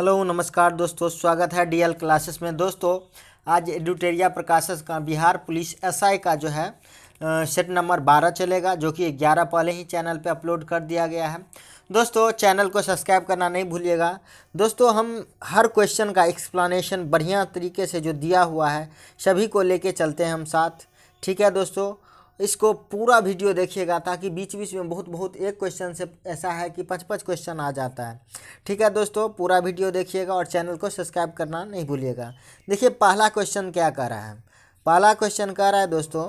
hello नमस्कार दोस्तों स्वागत है डीएल क्लासेस में दोस्तों आज एडुटेरिया प्रकाशस का बिहार पुलिस एसआई का जो है सेट नंबर बारह चलेगा जो कि ग्यारह पहले ही चैनल पे अपलोड कर दिया गया है दोस्तों चैनल को सब्सक्राइब करना नहीं भूलिएगा दोस्तों हम हर क्वेश्चन का एक्सप्लानेशन बढ़िया तरीके से जो दिया हुआ है सभी को ले चलते हैं हम साथ ठीक है दोस्तों इसको पूरा वीडियो देखिएगा ताकि बीच बीच में बहुत बहुत एक क्वेश्चन से ऐसा है कि पाँच पाँच क्वेश्चन आ जाता है ठीक है दोस्तों पूरा वीडियो देखिएगा और चैनल को सब्सक्राइब करना नहीं भूलिएगा देखिए पहला क्वेश्चन क्या कह रहा है पहला क्वेश्चन कह रहा है दोस्तों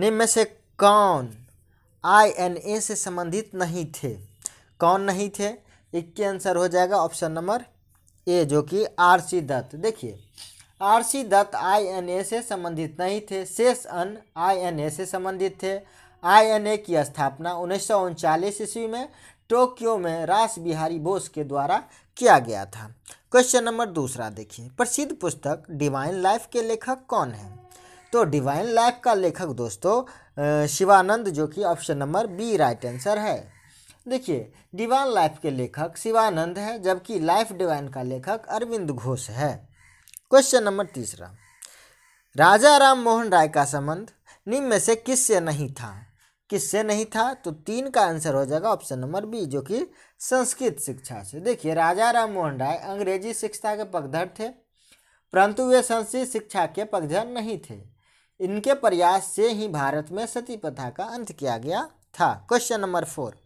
निम्न में से कौन आई एन ए से संबंधित नहीं थे कौन नहीं थे इक्के आंसर हो जाएगा ऑप्शन नंबर ए जो कि आर सी दत्त देखिए आरसी दत्त आईएनए से संबंधित नहीं थे शेष एन आईएनए से संबंधित थे आईएनए की स्थापना उन्नीस ईस्वी में टोक्यो में रास बिहारी बोस के द्वारा किया गया था क्वेश्चन नंबर दूसरा देखिए प्रसिद्ध पुस्तक डिवाइन लाइफ के लेखक कौन है तो डिवाइन लाइफ का लेखक दोस्तों शिवानंद जो कि option number B right answer है देखिए डिवाइन लाइफ के लेखक शिवानंद है जबकि लाइफ डिवाइन का लेखक अरविंद घोष है क्वेश्चन नंबर तीसरा राजा राम मोहन राय का संबंध निम्न में से किससे नहीं था किससे नहीं था तो तीन का आंसर हो जाएगा ऑप्शन नंबर बी जो कि संस्कृत शिक्षा से देखिए राजा राम मोहन राय अंग्रेजी शिक्षा के पगधर थे परंतु वे संस्कृत शिक्षा के पगधर नहीं थे इनके प्रयास से ही भारत में सती प्रथा का अंत किया गया था क्वेश्चन नंबर फोर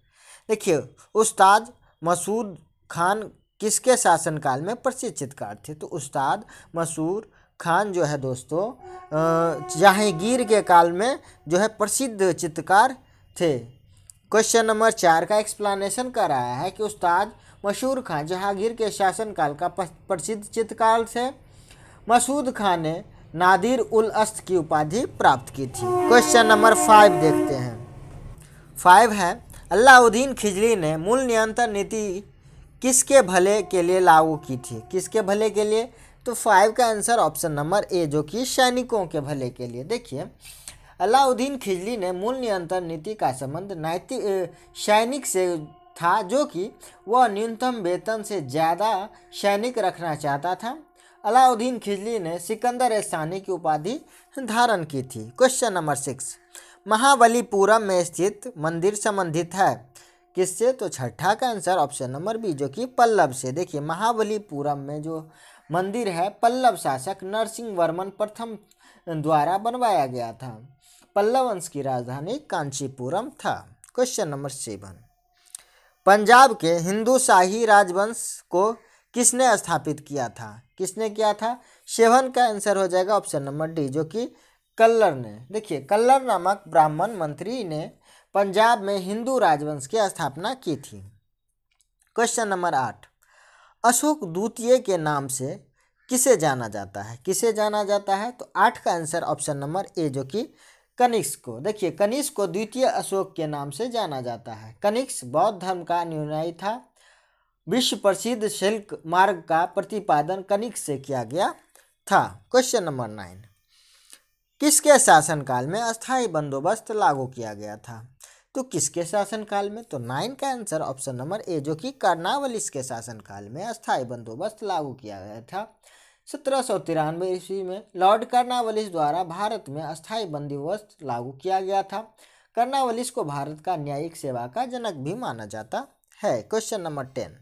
देखिए उस्ताद मसूद खान किसके शासनकाल में चित्रकार थे तो उस्ताद मसूर खान जो है दोस्तों जहांगीर के काल में जो है प्रसिद्ध चित्रकार थे क्वेश्चन नंबर चार का एक्सप्लानेशन कर रहा है कि उस्ताद मशहूर खान जहांगीर के शासनकाल का प्रसिद्ध चित्रकार थे मसूद खान ने नादिर उल अस्त की उपाधि प्राप्त की थी क्वेश्चन नंबर फाइव देखते हैं फाइव है अलाउद्दीन खिजली ने मूल नियंत्रण नीति किसके भले के लिए लागू की थी किसके भले के लिए तो फाइव का आंसर ऑप्शन नंबर ए जो कि सैनिकों के भले के लिए देखिए अलाउद्दीन खिजली ने मूल नियंत्रण नीति का संबंध नैतिक सैनिक से था जो कि वह न्यूनतम वेतन से ज़्यादा सैनिक रखना चाहता था अलाउद्दीन खिजली ने सिकंदर स्थानी की उपाधि धारण की थी क्वेश्चन नंबर सिक्स महाबलीपुरम में स्थित मंदिर संबंधित है किससे तो छठा का आंसर ऑप्शन नंबर बी जो कि पल्लव से देखिए महाबलीपुरम में जो मंदिर है पल्लव शासक नरसिंह वर्मन प्रथम द्वारा बनवाया गया था पल्लव वंश की राजधानी कांचीपुरम था क्वेश्चन नंबर सेवन पंजाब के हिंदू शाही राजवंश को किसने स्थापित किया था किसने किया था सेवन का आंसर हो जाएगा ऑप्शन नंबर डी जो कि कल्लर ने देखिए कल्लर नामक ब्राह्मण मंत्री ने पंजाब में हिंदू राजवंश की स्थापना की थी क्वेश्चन नंबर आठ अशोक द्वितीय के नाम से किसे जाना जाता है किसे जाना जाता है तो आठ का आंसर ऑप्शन नंबर ए जो कि कनिष्क को देखिए कनिष्क को द्वितीय अशोक के नाम से जाना जाता है कनिष्क बौद्ध धर्म का अनुयायी था विश्व प्रसिद्ध शिल्क मार्ग का प्रतिपादन कनिष्क से किया गया था क्वेश्चन नंबर नाइन किसके शासनकाल में अस्थाई बंदोबस्त लागू किया गया था तो किसके शासनकाल में तो नाइन का आंसर ऑप्शन नंबर ए जो कि कर्नावलिस के शासनकाल में अस्थायी बंदोबस्त लागू किया गया था सत्रह सौ तिरानवे ईस्वी में लॉर्ड कर्नावलिस द्वारा भारत में अस्थायी बंदोबस्त लागू किया गया था कर्नावलिस को भारत का न्यायिक सेवा का जनक भी माना जाता है क्वेश्चन नंबर टेन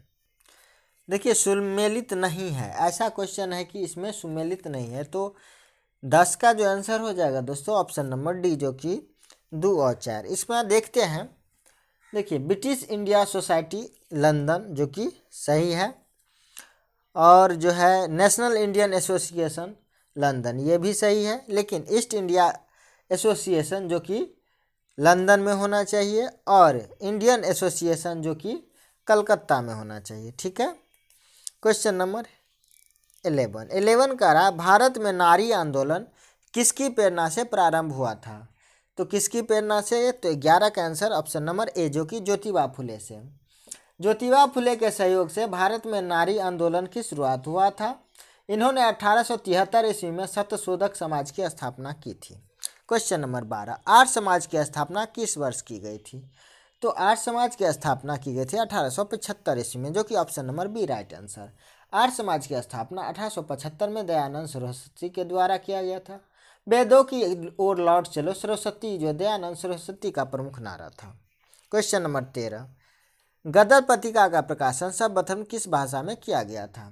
देखिए सुमेलित नहीं है ऐसा क्वेश्चन है कि इसमें सुमेलित नहीं है तो दस का जो आंसर हो जाएगा दोस्तों ऑप्शन नंबर डी जो कि दो और चार इसमें देखते हैं देखिए ब्रिटिश इंडिया सोसाइटी लंदन जो कि सही है और जो है नेशनल इंडियन एसोसिएशन लंदन ये भी सही है लेकिन ईस्ट इंडिया एसोसिएशन जो कि लंदन में होना चाहिए और इंडियन एसोसिएशन जो कि कलकत्ता में होना चाहिए ठीक है क्वेश्चन नंबर एलेवन एलेवन का रहा भारत में नारी आंदोलन किसकी प्रेरणा से प्रारंभ हुआ था तो किसकी प्रेरणा से तो ग्यारह का आंसर ऑप्शन नंबर ए जो कि ज्योतिबा फुले से ज्योतिबा फुले के सहयोग से भारत में नारी आंदोलन की शुरुआत हुआ था इन्होंने अठारह ईस्वी में सत्यशोधक समाज की स्थापना की थी क्वेश्चन नंबर बारह आर्य समाज की स्थापना किस वर्ष की गई थी तो आर्य समाज की स्थापना की गई थी अठारह ईस्वी में जो कि option number B right answer Arya Samaj की स्थापना अठारह में दयानंद सरस्वती के द्वारा किया गया था वेदों की ओर लौट चलो सरस्वती जो दयानंद सरस्वती का प्रमुख नारा था क्वेश्चन नंबर तेरह गदर पत्रिका का प्रकाशन सर्वप्रथम किस भाषा में किया गया था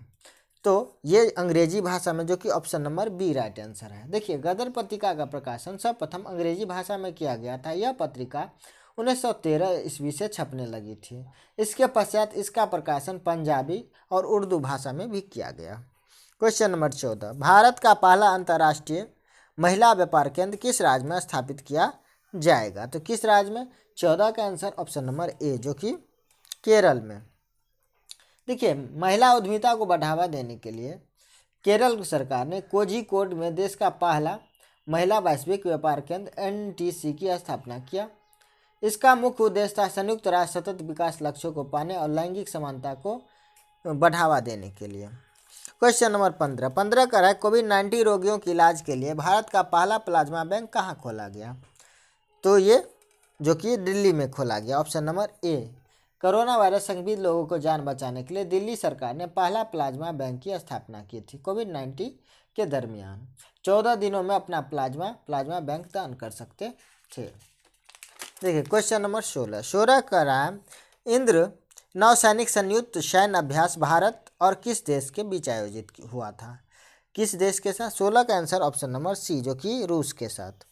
तो ये अंग्रेजी भाषा में जो कि option number B right answer है देखिए गदर पत्रिका का प्रकाशन सर्वप्रथम अंग्रेजी भाषा में किया गया था यह पत्रिका 1913 ईस्वी से छपने लगी थी इसके पश्चात इसका प्रकाशन पंजाबी और उर्दू भाषा में भी किया गया क्वेश्चन नंबर चौदह भारत का पहला अंतर्राष्ट्रीय महिला व्यापार केंद्र किस राज्य में स्थापित किया जाएगा तो किस राज्य में चौदह का आंसर ऑप्शन नंबर ए जो कि केरल में देखिए महिला उद्यमिता को बढ़ावा देने के लिए केरल सरकार ने कोझी कोड में देश का पहला महिला वैश्विक व्यापार केंद्र एनटीसी की स्थापना किया इसका मुख्य उद्देश्य था संयुक्त राष्ट्र सतत विकास लक्ष्यों को पाने और लैंगिक समानता को बढ़ावा देने के लिए क्वेश्चन नंबर पंद्रह पंद्रह का है कोविड नाइन्टीन रोगियों के इलाज के लिए भारत का पहला प्लाज्मा बैंक कहाँ खोला गया तो ये जो कि दिल्ली में खोला गया option number A corona virus संगीत लोगों को जान बचाने के लिए दिल्ली सरकार ने पहला प्लाज्मा बैंक की स्थापना की थी कोविड नाइन्टीन के दरमियान चौदह दिनों में अपना प्लाज्मा प्लाज्मा बैंक दान कर सकते थे देखिए क्वेश्चन नंबर सोलह सोलह का राम इंद्र नौसैनिक संयुक्त सैन्य अभ्यास भारत और किस देश के बीच आयोजित हुआ था किस देश के साथ सोलह का आंसर ऑप्शन नंबर सी जो कि रूस के साथ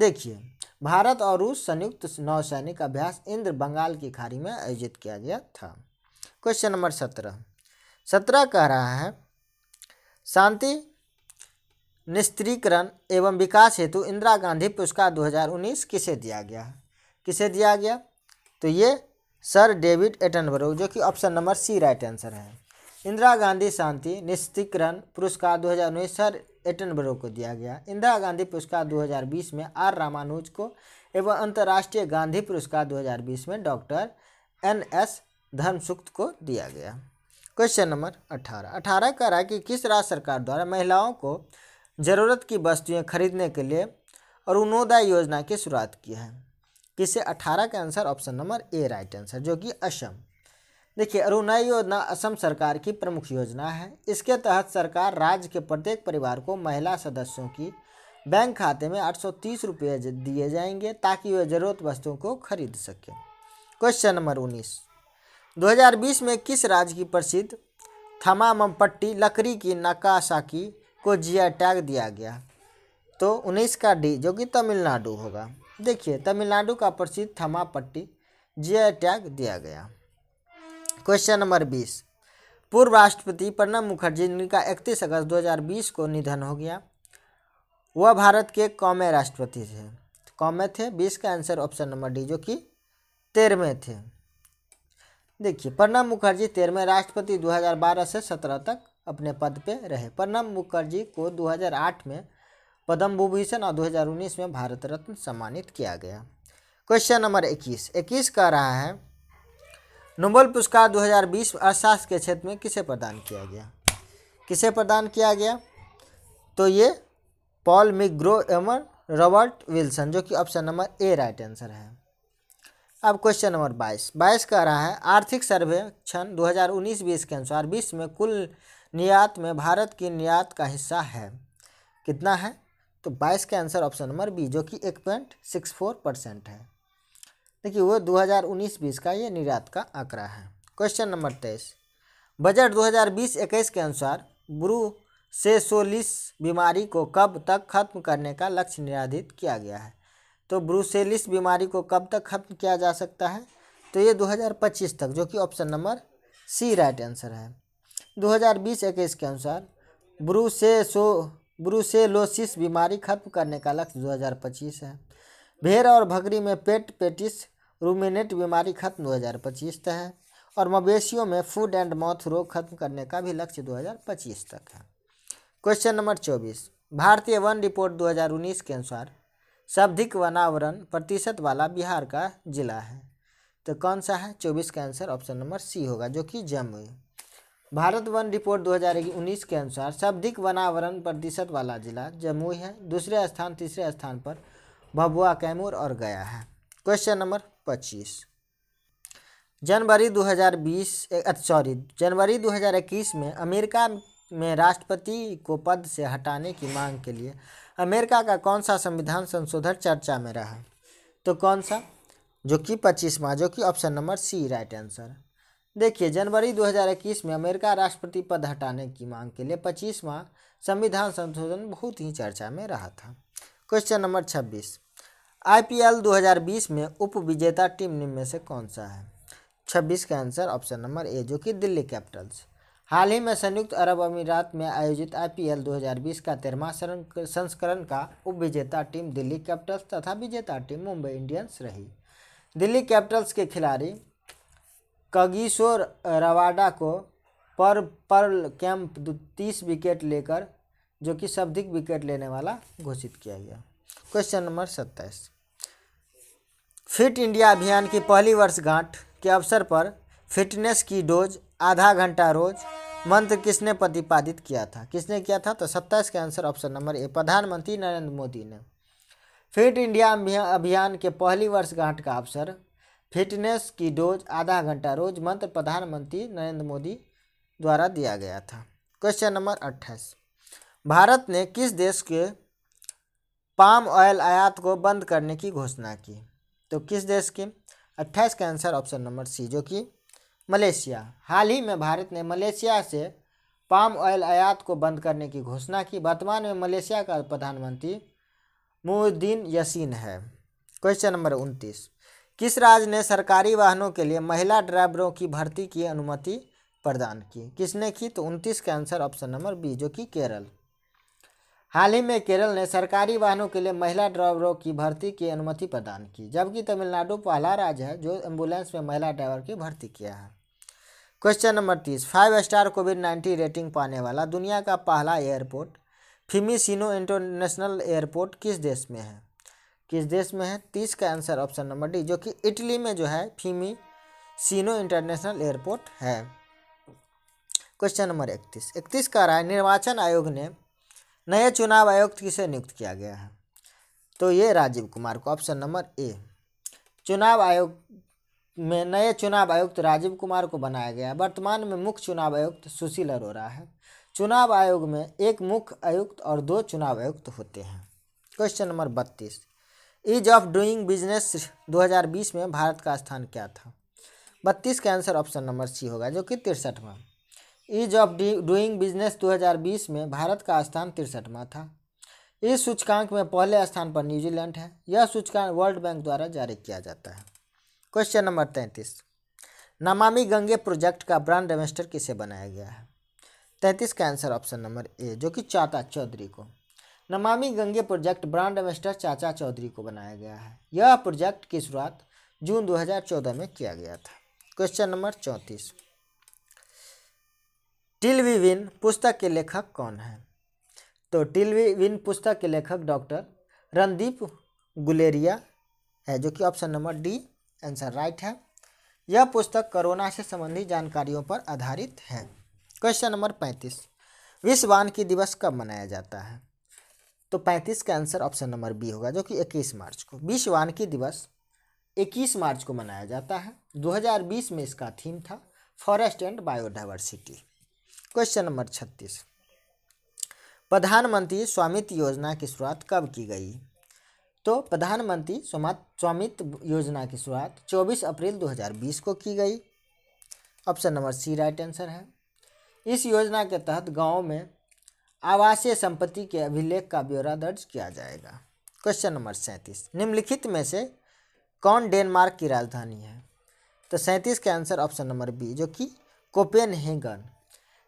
देखिए भारत और रूस संयुक्त नौसैनिक अभ्यास इंद्र बंगाल की खाड़ी में आयोजित किया गया था क्वेश्चन नंबर सत्रह सत्रह कह रहा है शांति निस्त्रीकरण एवं विकास हेतु इंदिरा गांधी पुरस्कार 2019 किसे दिया गया किसे दिया गया तो ये सर डेविड एटनबरो जो कि option number C right answer है इंदिरा गांधी शांति निस्तिकरण पुरस्कार 2019 सर एटनबरो को दिया गया इंदिरा गांधी पुरस्कार 2020 में आर रामानुज को एवं अंतर्राष्ट्रीय गांधी पुरस्कार 2020 में डॉक्टर एन एस धर्मसुक्त को दिया गया क्वेश्चन नंबर अठारह अठारह कह रहा है कि किस राज्य सरकार द्वारा महिलाओं को ज़रूरत की वस्तुएं खरीदने के लिए अरुणोदय योजना की शुरुआत की है किसे अठारह का answer option number A right answer जो कि असम देखिए अरुणा योजना असम सरकार की प्रमुख योजना है इसके तहत सरकार राज्य के प्रत्येक परिवार को महिला सदस्यों की बैंक खाते में आठ सौ रुपये दिए जाएंगे ताकि वे ज़रूरत वस्तुओं को खरीद सकें क्वेश्चन नंबर उन्नीस 2020 में किस राज्य की प्रसिद्ध थमामपट्टी लकड़ी की नकाशाकी को जिया टैग दिया गया तो उन्नीस का डी जो कि तमिलनाडु होगा देखिए तमिलनाडु का प्रसिद्ध थमापट्टी जिया टैग दिया गया क्वेश्चन नंबर बीस पूर्व राष्ट्रपति प्रणब मुखर्जी जिनका इकतीस अगस्त 2020 को निधन हो गया वह भारत के कौमे राष्ट्रपति थे कौमे थे बीस का आंसर ऑप्शन नंबर डी जो कि तेरहवें थे देखिए प्रणब मुखर्जी तेरहवें राष्ट्रपति 2012 से 17 तक अपने पद पे रहे प्रणब मुखर्जी को 2008 में पद्म विभूषण और 2019 में भारत रत्न सम्मानित किया गया क्वेश्चन नंबर 21 21 कह रहा है नोबल पुरस्कार 2020 अर्थशास्त्र के क्षेत्र में किसे प्रदान किया गया किसे प्रदान किया गया तो ये पॉल मिग्रो एमर रॉबर्ट विल्सन जो कि option number A right answer है अब क्वेश्चन नंबर बाईस बाईस कह रहा है आर्थिक सर्वेक्षण 2019-20 के अनुसार बीस में कुल निर्यात में भारत की निर्यात का हिस्सा है कितना है तो बाईस का आंसर ऑप्शन नंबर बी जो कि एक पॉइंट सिक्स फोर परसेंट है देखिए वो 2019-20 का ये निर्यात का आंकड़ा है क्वेश्चन नंबर तेईस बजट 2020-21 के अनुसार ब्रू से सोलिस बीमारी को कब तक खत्म करने का लक्ष्य निर्धारित किया गया है तो ब्रूसेलिस बीमारी को कब तक खत्म किया जा सकता है तो ये 2025 तक जो कि option number C right answer है 2020-21 के अनुसार ब्रूसेसो ब्रूसेलोसिस बीमारी खत्म करने का लक्ष्य 2025 है भेड़ और भगरी में पेट पेटिस रूमिनेट बीमारी खत्म 2025 तक है और मवेशियों में फूड एंड माउथ रोग खत्म करने का भी लक्ष्य 2025 तक है क्वेश्चन नंबर 24 भारतीय वन रिपोर्ट 2019 के अनुसार शब्दिक वनावरण प्रतिशत वाला बिहार का जिला है तो कौन सा है 24 का आंसर ऑप्शन नंबर सी होगा जो कि जमुई भारत वन रिपोर्ट 2019 के अनुसार शब्दिक वनावरण प्रतिशत वाला जिला जमुई है दूसरे स्थान तीसरे स्थान पर भभुआ कैमूर और गया है क्वेश्चन नंबर पच्चीस जनवरी 2020 सॉरी जनवरी 2021 में अमेरिका में राष्ट्रपति को पद से हटाने की मांग के लिए अमेरिका का कौन सा संविधान संशोधन चर्चा में रहा तो कौन सा जो कि पच्चीसवा जो कि option number C right answer देखिए जनवरी 2021 में अमेरिका राष्ट्रपति पद हटाने की मांग के लिए पच्चीसवा संविधान संशोधन बहुत ही चर्चा में रहा था क्वेश्चन नंबर छब्बीस आईपीएल 2020 में उप विजेता टीम निम्न से कौन सा है 26 का आंसर ऑप्शन नंबर ए जो कि दिल्ली कैपिटल्स हाल ही में संयुक्त अरब अमीरात में आयोजित आईपीएल 2020 का तेरहवा संस्करण का उप विजेता टीम दिल्ली कैपिटल्स तथा विजेता टीम मुंबई इंडियंस रही दिल्ली कैपिटल्स के खिलाड़ी कगीशोर रवाडा को पर पर्ल कैंप तीस विकेट लेकर जो कि सर्वाधिक विकेट लेने वाला घोषित किया गया क्वेश्चन नंबर सत्ताईस फिट इंडिया अभियान की पहली वर्षगांठ के अवसर पर फिटनेस की डोज आधा घंटा रोज मंत्र किसने प्रतिपादित किया था किसने किया था तो सत्ताईस का आंसर ऑप्शन नंबर ए प्रधानमंत्री नरेंद्र मोदी ने फिट इंडिया अभियान के पहली वर्षगांठ का अवसर फिटनेस की डोज आधा घंटा रोज मंत्र प्रधानमंत्री नरेंद्र मोदी द्वारा दिया गया था क्वेश्चन नंबर अट्ठाईस भारत ने किस देश के पाम ऑयल आयात को बंद करने की घोषणा की तो किस देश की अट्ठाईस का आंसर ऑप्शन नंबर सी जो कि मलेशिया हाल ही में भारत ने मलेशिया से पाम ऑयल आयात को बंद करने की घोषणा की वर्तमान में मलेशिया का प्रधानमंत्री मुद्दीन यसीन है क्वेश्चन नंबर उनतीस किस राज्य ने सरकारी वाहनों के लिए महिला ड्राइवरों की भर्ती की अनुमति प्रदान की किसने की तो उनतीस का आंसर ऑप्शन नंबर बी जो कि केरल हाल ही में केरल ने सरकारी वाहनों के लिए महिला ड्राइवरों की भर्ती की अनुमति प्रदान की जबकि तमिलनाडु पहला राज्य है जो एम्बुलेंस में महिला ड्राइवर की भर्ती किया है क्वेश्चन नंबर तीस five star covid nineteen rating पाने वाला दुनिया का पहला एयरपोर्ट फिमिसिनो इंटरनेशनल एयरपोर्ट किस देश में है किस देश में है तीस का आंसर ऑप्शन नंबर डी जो कि इटली में जो है फिमी सीनो इंटरनेशनल एयरपोर्ट है क्वेश्चन नंबर इकतीस इकतीस का रहा है निर्वाचन आयोग ने नए चुनाव आयुक्त किसे नियुक्त किया गया है तो ये राजीव कुमार को ऑप्शन नंबर ए चुनाव आयोग में नए चुनाव आयुक्त राजीव कुमार को बनाया गया है वर्तमान में मुख्य चुनाव आयुक्त सुशील अरोरा है चुनाव आयोग में एक मुख्य आयुक्त और दो चुनाव आयुक्त होते हैं क्वेश्चन नंबर बत्तीस ईज ऑफ डूइंग बिजनेस 2020 में भारत का स्थान क्या था बत्तीस का आंसर ऑप्शन नंबर सी होगा जो कि तिरसठवा ईज ऑफ डूइंग बिजनेस 2020 में भारत का स्थान तिरसठवां था इस सूचकांक में पहले स्थान पर न्यूजीलैंड है यह सूचकांक वर्ल्ड बैंक द्वारा जारी किया जाता है क्वेश्चन नंबर तैंतीस नमामि गंगे प्रोजेक्ट का ब्रांड एम्बेस्टर किसे बनाया गया है तैंतीस का आंसर ऑप्शन नंबर ए जो कि चाचा चौधरी को नमामि गंगे प्रोजेक्ट ब्रांड एम्बेस्टर चाचा चौधरी को बनाया गया है यह प्रोजेक्ट की शुरुआत जून 2014 में किया गया था क्वेश्चन नंबर चौंतीस टिलवी विन पुस्तक के लेखक कौन हैं तो टिलवी विन पुस्तक के लेखक डॉक्टर रणदीप गुलेरिया है जो कि option number D answer right है यह पुस्तक कोरोना से संबंधित जानकारियों पर आधारित है क्वेश्चन नंबर पैंतीस विश्व वानकी दिवस कब मनाया जाता है तो पैंतीस का आंसर ऑप्शन नंबर बी होगा जो कि इक्कीस मार्च को विश्व वानकी दिवस इक्कीस मार्च को मनाया जाता है 2020 में इसका थीम था forest and biodiversity question number छत्तीस प्रधानमंत्री स्वामित्व योजना की शुरुआत कब की गई तो प्रधानमंत्री स्वामित्व योजना की शुरुआत 24 अप्रैल 2020 को की गई option number C right answer है इस योजना के तहत गाँव में आवासीय संपत्ति के अभिलेख का ब्यौरा दर्ज किया जाएगा क्वेश्चन नंबर सैंतीस निम्नलिखित में से कौन डेनमार्क की राजधानी है तो सैंतीस के आंसर ऑप्शन नंबर बी जो कि कोपेनहेगन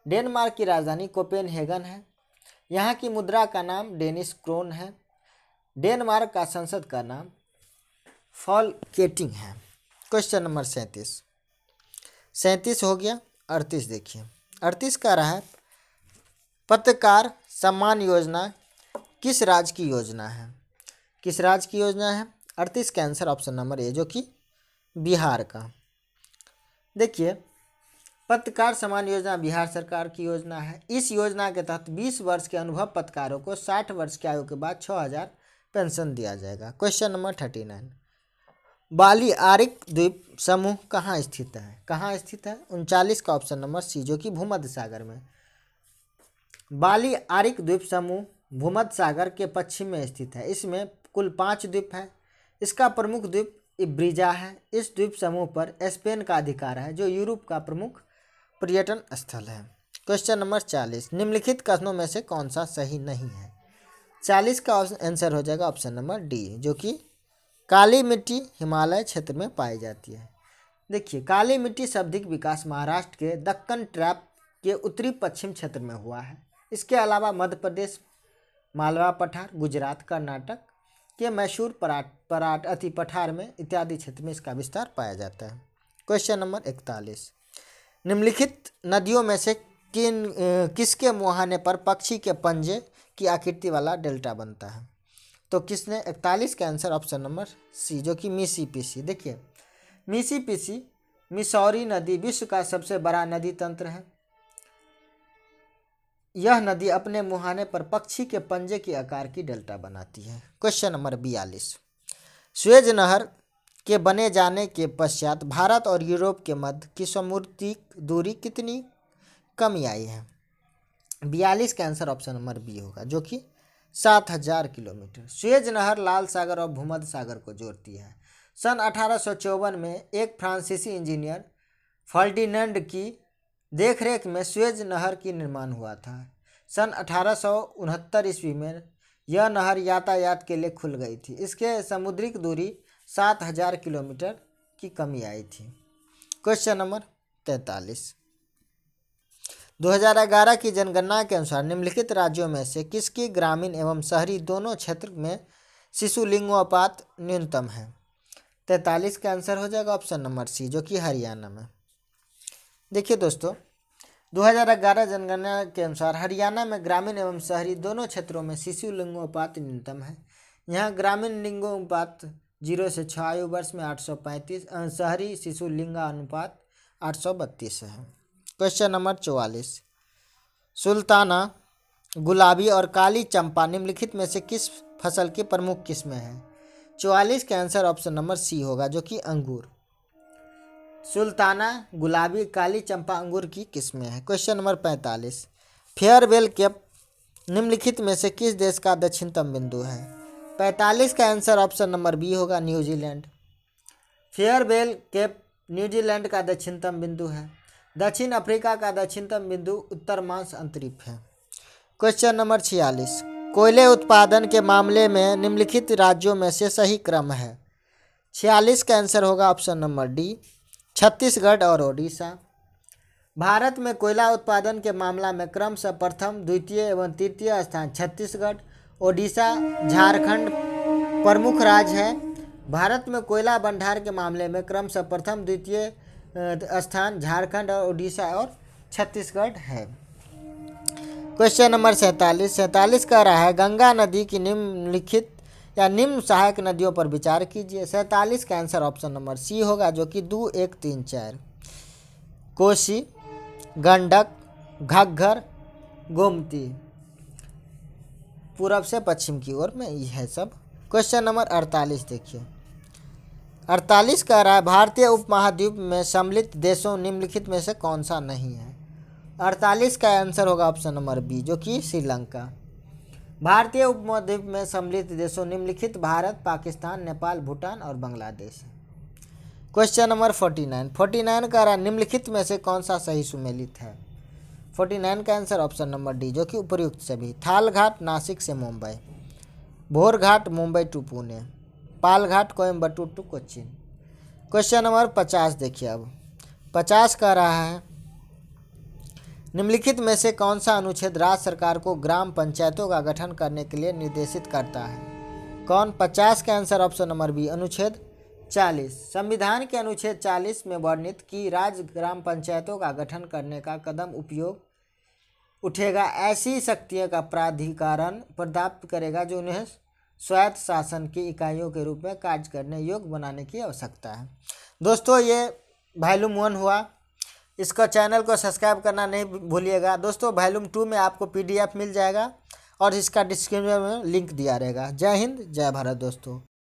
डेनमार्क की राजधानी कोपेनहेगन है यहाँ की मुद्रा का नाम डेनिस क्रोन है डेनमार्क का संसद का नाम फॉल केटिंग है क्वेश्चन नंबर सैंतीस सैंतीस हो गया अड़तीस देखिए अड़तीस का रहा है पत्रकार सम्मान योजना किस राज्य की योजना है किस राज्य की योजना है अड़तीस का आंसर ऑप्शन नंबर ए जो कि बिहार का देखिए पत्रकार सम्मान योजना बिहार सरकार की योजना है इस योजना के तहत 20 वर्ष के अनुभव पत्रकारों को 60 वर्ष की आयु के बाद 6000 पेंशन दिया जाएगा question number thirty nine Bali आरिक द्वीप समूह कहाँ स्थित है कहाँ स्थित है उनचालीस का ऑप्शन नंबर सी जो कि भूमध्य सागर में बाली आरिक द्वीप समूह भूमध्य सागर के पश्चिम में स्थित है इसमें कुल पाँच द्वीप हैं इसका प्रमुख द्वीप इब्रिजा है इस द्वीप समूह पर स्पेन का अधिकार है जो यूरोप का प्रमुख पर्यटन स्थल है क्वेश्चन नंबर चालीस निम्नलिखित कथनों में से कौन सा सही नहीं है चालीस का आंसर हो जाएगा ऑप्शन नंबर डी जो कि काली मिट्टी हिमालय क्षेत्र में पाई जाती है देखिए काली मिट्टी शब्दिक विकास महाराष्ट्र के दक्कन ट्रैप के उत्तरी पश्चिम क्षेत्र में हुआ है इसके अलावा मध्य प्रदेश मालवा पठार गुजरात कर्नाटक के मैसूर पराट पराट अति पठार में इत्यादि क्षेत्र में इसका विस्तार पाया जाता है क्वेश्चन नंबर इकतालीस निम्नलिखित नदियों में से किन किसके मुहाने पर पक्षी के पंजे की आकृति वाला डेल्टा बनता है तो किसने इकतालीस का आंसर ऑप्शन नंबर सी जो कि पीसी देखिए पीसी मिसौरी नदी विश्व का सबसे बड़ा नदी तंत्र है यह नदी अपने मुहाने पर पक्षी के पंजे के आकार की डेल्टा बनाती है क्वेश्चन नंबर बयालीस स्वेज नहर के बने जाने के पश्चात भारत और यूरोप के मध्य की समुद्रिक दूरी कितनी कमी आई है बयालीस का आंसर ऑप्शन नंबर बी होगा जो कि सात हजार किलोमीटर सुएज नहर लाल सागर और भूमध्य सागर को जोड़ती है सन अठारह में एक फ्रांसीसी इंजीनियर फर्डिनेंड की देखरेख में सुएज नहर की निर्माण हुआ था सन अठारह ईस्वी में यह नहर यातायात के लिए खुल गई थी इसके समुद्रिक दूरी सात हजार किलोमीटर की कमी आई थी क्वेश्चन नंबर तैंतालीस 2011 की जनगणना के अनुसार निम्नलिखित राज्यों में से किसकी ग्रामीण एवं शहरी दोनों क्षेत्र में शिशु लिंगोपात न्यूनतम है तैंतालीस का आंसर हो जाएगा ऑप्शन नंबर सी जो कि हरियाणा में देखिए दोस्तों 2011 जनगणना के अनुसार हरियाणा में ग्रामीण एवं शहरी दोनों क्षेत्रों में शिशु लिंगोपात न्यूनतम है यहाँ ग्रामीण लिंगोपात जीरो से छः आयु वर्ष में आठ सौ पैंतीस शहरी शिशु लिंगा अनुपात आठ सौ बत्तीस है क्वेश्चन नंबर चौवालीस सुल्ताना गुलाबी और काली चंपा निम्नलिखित में से किस फसल की प्रमुख किस्में हैं चौवालीस के आंसर ऑप्शन नंबर सी होगा जो कि अंगूर सुल्ताना गुलाबी काली चंपा अंगूर की किस्में हैं क्वेश्चन नंबर पैंतालीस फेयरवेल के निम्नलिखित में से किस देश का दक्षिणतम बिंदु है पैंतालीस का आंसर ऑप्शन नंबर बी होगा न्यूजीलैंड फेयरवेल केप न्यूजीलैंड का दक्षिणतम बिंदु है दक्षिण अफ्रीका का दक्षिणतम बिंदु उत्तर मांस अंतरिप है क्वेश्चन नंबर छियालीस कोयले उत्पादन के मामले में निम्नलिखित राज्यों में से सही क्रम है छियालीस का आंसर होगा ऑप्शन नंबर डी छत्तीसगढ़ और ओडिशा भारत में कोयला उत्पादन के मामला में क्रम से प्रथम द्वितीय एवं तृतीय स्थान छत्तीसगढ़ ओडिशा झारखंड प्रमुख राज्य है भारत में कोयला भंडार के मामले में क्रमशः प्रथम द्वितीय स्थान झारखंड और उड़ीसा और छत्तीसगढ़ है क्वेश्चन नंबर सैंतालीस सैंतालीस कह रहा है गंगा नदी की निम्नलिखित या निम्न सहायक नदियों पर विचार कीजिए सैंतालीस का आंसर ऑप्शन नंबर सी होगा जो कि दो एक तीन चार कोसी गंडक घग्घर गोमती पूरब से पश्चिम की ओर में यह है सब क्वेश्चन नंबर अड़तालीस देखिए अड़तालीस कह रहा है भारतीय उपमहाद्वीप में सम्मिलित देशों निम्नलिखित में से कौन सा नहीं है अड़तालीस का आंसर होगा ऑप्शन नंबर बी जो कि श्रीलंका भारतीय उपमहाद्वीप में सम्मिलित देशों निम्नलिखित भारत पाकिस्तान नेपाल भूटान और Bangladesh question number forty nine forty nine का रहा निम्नलिखित में से कौन सा सही सुमेलित है फोर्टी नाइन का आंसर ऑप्शन नंबर डी जो कि उपयुक्त सभी थाल घाट नासिक से Mumbai Bhor Ghat Mumbai to Pune Palghat Coimbatore to Cochin question number पचास देखिए अब पचास कह रहा है निम्नलिखित में से कौन सा अनुच्छेद राज्य सरकार को ग्राम पंचायतों का गठन करने के लिए निर्देशित करता है कौन पचास का आंसर ऑप्शन नंबर बी अनुच्छेद चालीस संविधान के अनुच्छेद चालीस में वर्णित की राज्य ग्राम पंचायतों का गठन करने का कदम उपयोग उठेगा ऐसी शक्तियों का प्राधिकरण प्राप्त करेगा जो उन्हें स्वायत्त शासन की इकाइयों के रूप में कार्य करने योग्य बनाने की आवश्यकता है दोस्तों ये वैल्यूम वन हुआ इसका चैनल को सब्सक्राइब करना नहीं भूलिएगा दोस्तों वैल्यूम टू में आपको पीडीएफ मिल जाएगा और इसका डिस्क्रिप्शन में लिंक दिया रहेगा जय हिंद जय भारत दोस्तों